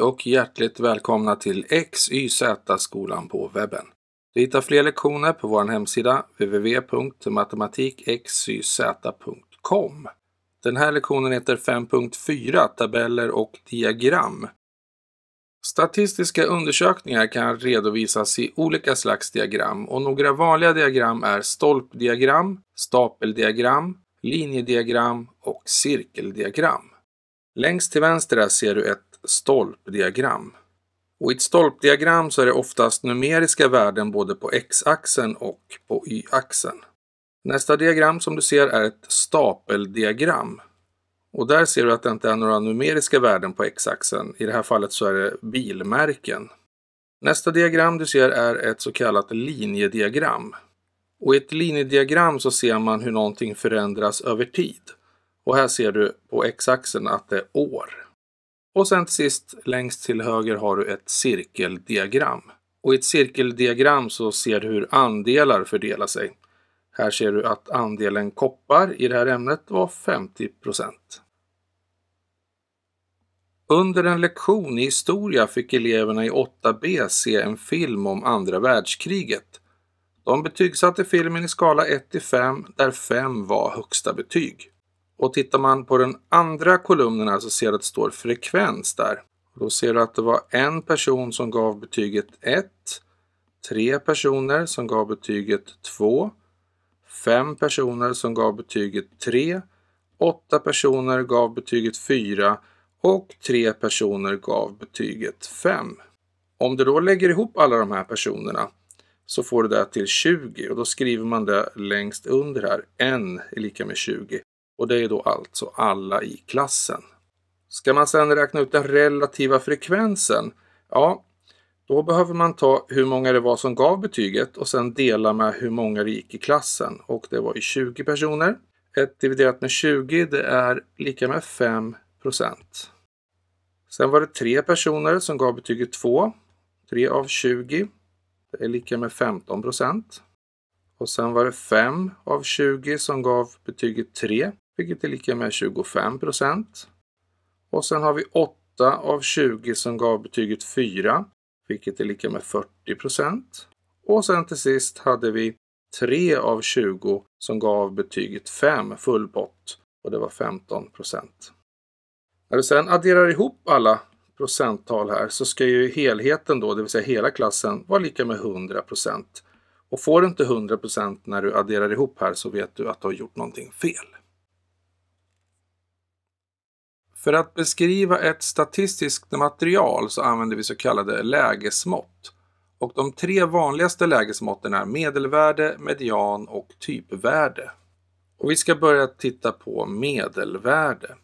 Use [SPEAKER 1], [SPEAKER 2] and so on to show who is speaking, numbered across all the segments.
[SPEAKER 1] och hjärtligt välkomna till XYZ-skolan på webben. Du hittar fler lektioner på vår hemsida www.matematikxyz.com. Den här lektionen heter 5.4 Tabeller och diagram. Statistiska undersökningar kan redovisas i olika slags diagram och några vanliga diagram är stolpdiagram, stapeldiagram, linjediagram och cirkeldiagram. Längst till vänster ser du ett stolpdiagram. Och I ett stolpdiagram så är det oftast numeriska värden både på x-axeln och på y-axeln. Nästa diagram som du ser är ett stapeldiagram. Och där ser du att det inte är några numeriska värden på x-axeln. I det här fallet så är det bilmärken. Nästa diagram du ser är ett så kallat linjediagram. Och i ett linjediagram så ser man hur någonting förändras över tid. Och här ser du på x-axeln att det är år. Och sen till sist längst till höger har du ett cirkeldiagram. Och i ett cirkeldiagram så ser du hur andelar fördelar sig. Här ser du att andelen koppar i det här ämnet var 50 Under en lektion i historia fick eleverna i 8B se en film om andra världskriget. De betygsatte filmen i skala 1 till 5 där 5 var högsta betyg. Och tittar man på den andra kolumnen här så ser du att det står frekvens där. Då ser du att det var en person som gav betyget 1, tre personer som gav betyget 2, fem personer som gav betyget 3, åtta personer gav betyget 4 och tre personer gav betyget 5. Om du då lägger ihop alla de här personerna så får du det till 20 och då skriver man det längst under här. N är lika med 20 och det är då alltså alla i klassen. Ska man sedan räkna ut den relativa frekvensen? Ja, då behöver man ta hur många det var som gav betyget och sedan dela med hur många det gick i klassen och det var i 20 personer. 1 dividerat med 20 det är lika med 5 procent. Sen var det tre personer som gav betyget 2. 3 av 20 det är lika med 15 procent. Och sen var det 5 av 20 som gav betyget 3 vilket är lika med 25 procent. Och sen har vi 8 av 20 som gav betyget 4, vilket är lika med 40 procent. Och sen till sist hade vi 3 av 20 som gav betyget 5 full pott och det var 15 procent. När vi sedan adderar ihop alla procenttal här så ska ju helheten då, det vill säga hela klassen, vara lika med 100 procent. Och får du inte 100 procent när du adderar ihop här så vet du att du har gjort någonting fel. För att beskriva ett statistiskt material så använder vi så kallade lägesmått. Och de tre vanligaste lägesmåtten är medelvärde, median och typvärde. Och vi ska börja titta på medelvärde.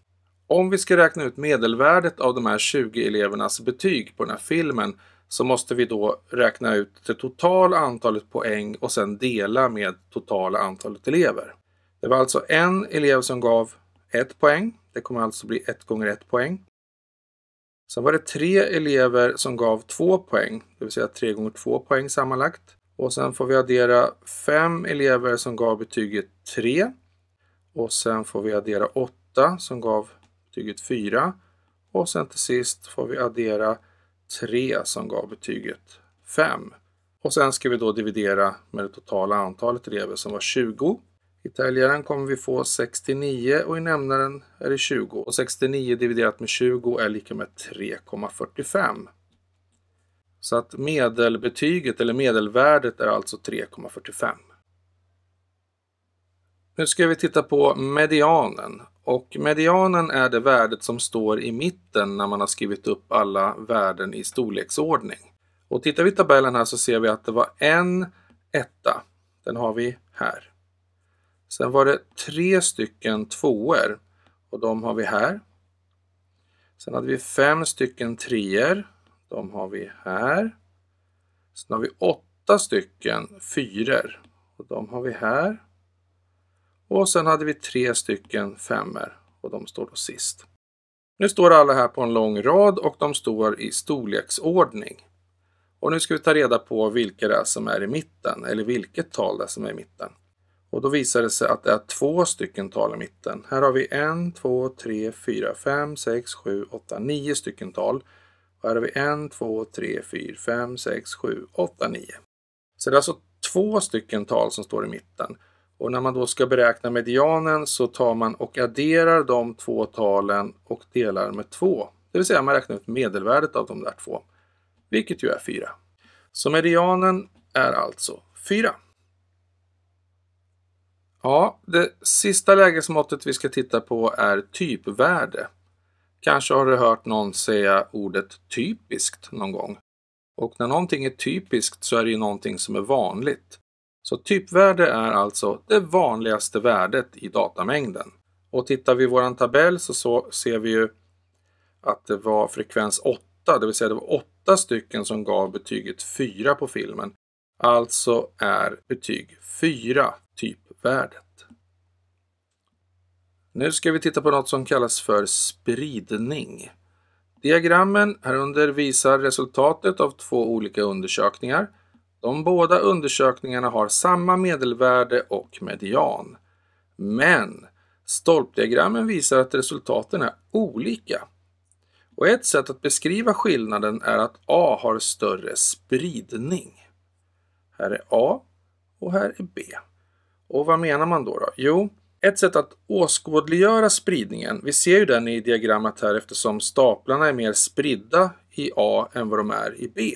[SPEAKER 1] Om vi ska räkna ut medelvärdet av de här 20 elevernas betyg på den här filmen så måste vi då räkna ut det totala antalet poäng och sedan dela med totala antalet elever. Det var alltså en elev som gav 1 poäng, det kommer alltså bli 1 gånger 1 poäng. Sen var det tre elever som gav 2 poäng, det vill säga 3 gånger 2 poäng sammanlagt. Och sen får vi addera 5 elever som gav betyget 3. Och sen får vi addera 8 som gav betyget 4. Och sen till sist får vi addera 3 som gav betyget 5. Och sen ska vi då dividera med det totala antalet elever som var 20. I täljaren kommer vi få 69 och i nämnaren är det 20. Och 69 dividerat med 20 är lika med 3,45. Så att medelbetyget eller medelvärdet är alltså 3,45. Nu ska vi titta på medianen och medianen är det värdet som står i mitten när man har skrivit upp alla värden i storleksordning. Och tittar vi i tabellen här så ser vi att det var en etta. Den har vi här. Sen var det tre stycken tvåor och de har vi här. Sen hade vi fem stycken treor. De har vi här. Sen har vi åtta stycken fyror och de har vi här. Och sen hade vi tre stycken femmer och de står då sist. Nu står alla här på en lång rad och de står i storleksordning. Och nu ska vi ta reda på vilka det är som är i mitten, eller vilket tal det är som är i mitten. Och då visar det sig att det är två stycken tal i mitten. Här har vi 1, 2, 3, 4, 5, 6, 7, 8, 9 stycken tal. Och här har vi 1, 2, 3, 4, 5, 6, 7, 8, 9. Så det är alltså två stycken tal som står i mitten. Och när man då ska beräkna medianen så tar man och adderar de två talen och delar med två. Det vill säga man räknar ut medelvärdet av de där två, vilket ju är 4. Så medianen är alltså 4. Ja, det sista lägesmåttet vi ska titta på är typvärde. Kanske har du hört någon säga ordet typiskt någon gång. Och när någonting är typiskt så är det ju någonting som är vanligt. Så typvärde är alltså det vanligaste värdet i datamängden. Och tittar vi i vår tabell så, så ser vi ju att det var frekvens 8, det vill säga det var 8 stycken som gav betyget 4 på filmen. Alltså är betyg 4 typ värdet. Nu ska vi titta på något som kallas för spridning. Diagrammen här under visar resultatet av två olika undersökningar. De båda undersökningarna har samma medelvärde och median. Men stolpdiagrammen visar att resultaten är olika. Och ett sätt att beskriva skillnaden är att A har större spridning. Här är A och här är B. Och vad menar man då? då? Jo, ett sätt att åskådliggöra spridningen, vi ser ju den i diagrammet här eftersom staplarna är mer spridda i A än vad de är i B.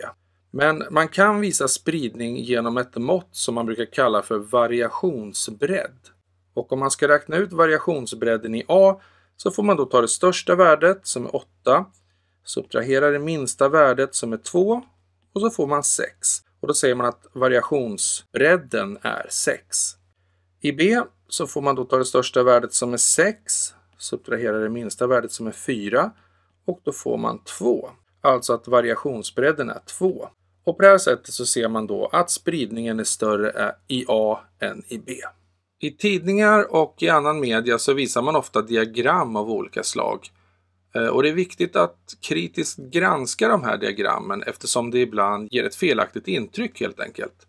[SPEAKER 1] Men man kan visa spridning genom ett mått som man brukar kalla för variationsbredd. Och om man ska räkna ut variationsbredden i A så får man då ta det största värdet som är 8, subtrahera det minsta värdet som är 2 och så får man 6. Och då säger man att variationsbredden är 6. I B så får man då ta det största värdet som är 6, subtrahera det minsta värdet som är 4 och då får man 2. Alltså att variationsbredden är 2. Och på det här sättet så ser man då att spridningen är större i A än i B. I tidningar och i annan media så visar man ofta diagram av olika slag. Eh, och det är viktigt att kritiskt granska de här diagrammen eftersom det ibland ger ett felaktigt intryck helt enkelt.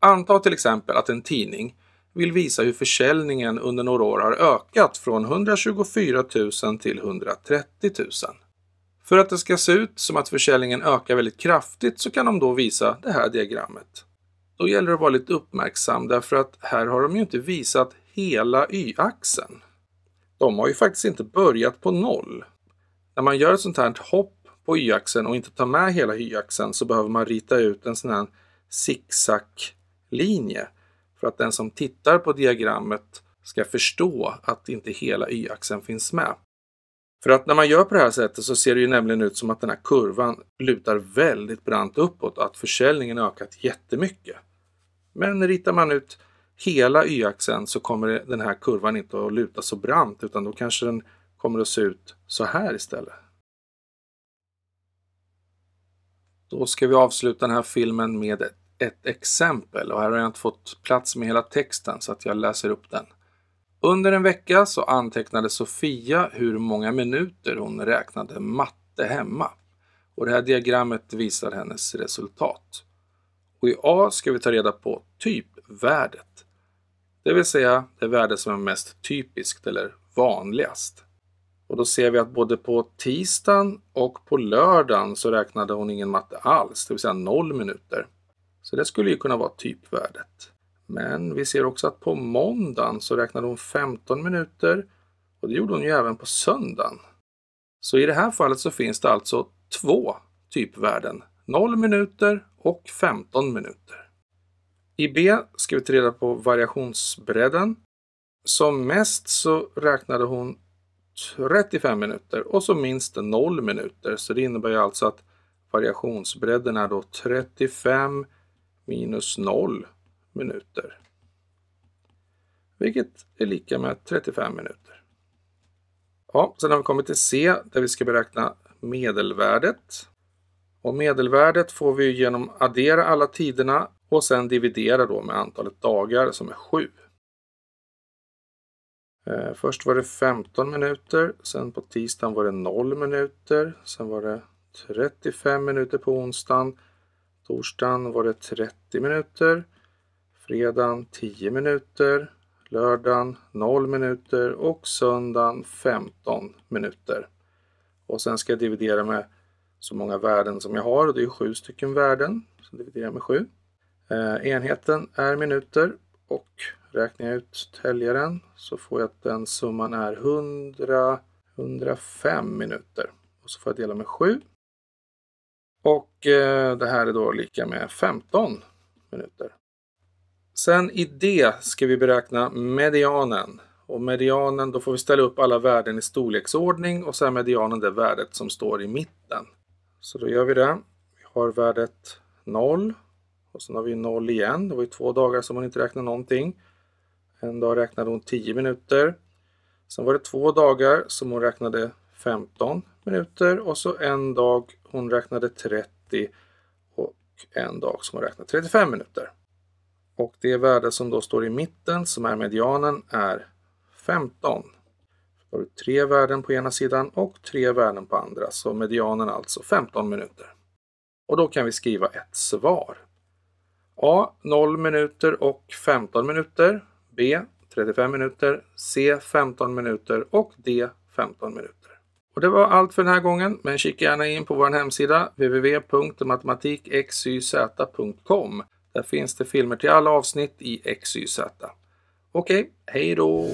[SPEAKER 1] Anta till exempel att en tidning vill visa hur försäljningen under några år har ökat från 124 000 till 130 000. För att det ska se ut som att försäljningen ökar väldigt kraftigt så kan de då visa det här diagrammet. Då gäller det att vara lite uppmärksam därför att här har de ju inte visat hela y-axeln. De har ju faktiskt inte börjat på noll. När man gör ett sånt här hopp på y-axeln och inte tar med hela y-axeln så behöver man rita ut en sån här zigzag-linje för att den som tittar på diagrammet ska förstå att inte hela y-axeln finns med. För att när man gör på det här sättet så ser det ju nämligen ut som att den här kurvan lutar väldigt brant uppåt, och att försäljningen ökat jättemycket. Men ritar man ut hela y-axeln så kommer den här kurvan inte att luta så brant utan då kanske den kommer att se ut så här istället. Då ska vi avsluta den här filmen med ett ett exempel och här har jag inte fått plats med hela texten så att jag läser upp den. Under en vecka så antecknade Sofia hur många minuter hon räknade matte hemma. Och det här diagrammet visar hennes resultat. Och i A ska vi ta reda på typvärdet. Det vill säga det värde som är mest typiskt eller vanligast. Och då ser vi att både på tisdagen och på lördagen så räknade hon ingen matte alls, det vill säga 0 minuter. Så det skulle ju kunna vara typvärdet. Men vi ser också att på måndagen så räknade hon 15 minuter och det gjorde hon ju även på söndagen. Så i det här fallet så finns det alltså två typvärden, 0 minuter och 15 minuter. I B ska vi ta reda på variationsbredden. Som mest så räknade hon 35 minuter och så minst 0 minuter, så det innebär ju alltså att variationsbredden är då 35 minus 0 minuter. Vilket är lika med 35 minuter. Ja, sen har vi kommit till C där vi ska beräkna medelvärdet. Och medelvärdet får vi genom att addera alla tiderna och sen dividera då med antalet dagar som är 7. Eh, först var det 15 minuter, sen på tisdagen var det 0 minuter, sen var det 35 minuter på onsdagen Torsdagen var det 30 minuter. Fredagen 10 minuter. Lördagen 0 minuter och söndagen 15 minuter. Och sen ska jag dividera med så många värden som jag har och det är 7 stycken värden. Så dividerar jag med 7. Eh, enheten är minuter och räknar jag ut täljaren så får jag att den summan är 100, 105 minuter. Och så får jag dela med 7 och eh, det här är då lika med 15 minuter. Sen i det ska vi beräkna medianen. Och medianen, då får vi ställa upp alla värden i storleksordning och sen medianen det värdet som står i mitten. Så då gör vi det. Vi har värdet 0 och sen har vi 0 igen. Det var ju två dagar som hon inte räknade någonting. En dag räknade hon 10 minuter. Sen var det två dagar som hon räknade 15 minuter och så en dag hon räknade 30 och en dag som hon räknade 35 minuter. Och det värde som då står i mitten, som är medianen, är 15. Då har du tre värden på ena sidan och tre värden på andra, så medianen alltså 15 minuter. Och då kan vi skriva ett svar. A 0 minuter och 15 minuter. B 35 minuter. C 15 minuter och D 15 minuter. Och det var allt för den här gången, men kika gärna in på vår hemsida www.matematikxyz.com. Där finns det filmer till alla avsnitt i XYZ. Okej, hej då!